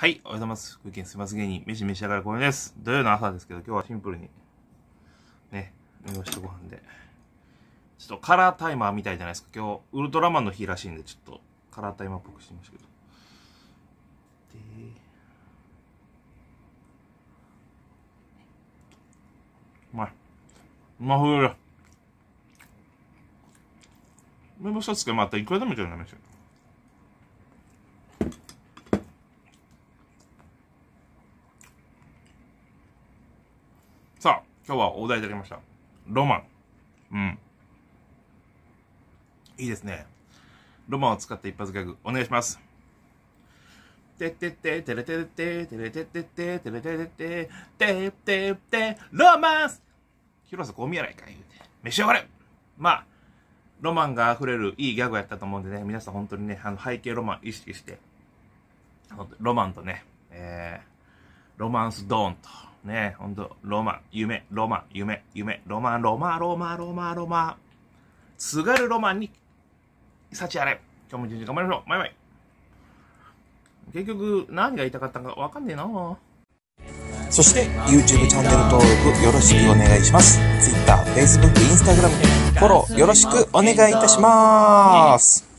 はい、おはようございます。福井県すます芸人、飯召し上がる公園です。土曜の朝ですけど、今日はシンプルに、ね、梅干しとご飯で。ちょっとカラータイマーみたいじゃないですか。今日、ウルトラマンの日らしいんで、ちょっとカラータイマーっぽくしてみましたけど。で、うまい。うまふう梅干しはつけまたいくらでもいけるんいですか。さあ、今日はお題いただきました。ロマン。うん。いいですね。ロマンを使った一発ギャグ、お願いします。てってててれてれててれててててれててててててロマンス広瀬香美やないか言うて召し上がれまあロマンが溢れるいいギャグやったと思うんでね皆さん本当にねあの背景ロマン意識してロマンとねえー、ロマンスドーンとねほんと、ロマ、夢、ロマ、夢、夢、ロマン、ロマ、ロマ、ロマ、ロマ、すがるロマンに、幸あれ。今日も一日頑張りましょう。バイバイ。結局、何が言いたかったかわかんねえなそして、YouTube チャンネル登録よろしくお願いします。Twitter、Facebook、Instagram、フォローよろしくお願いいたします。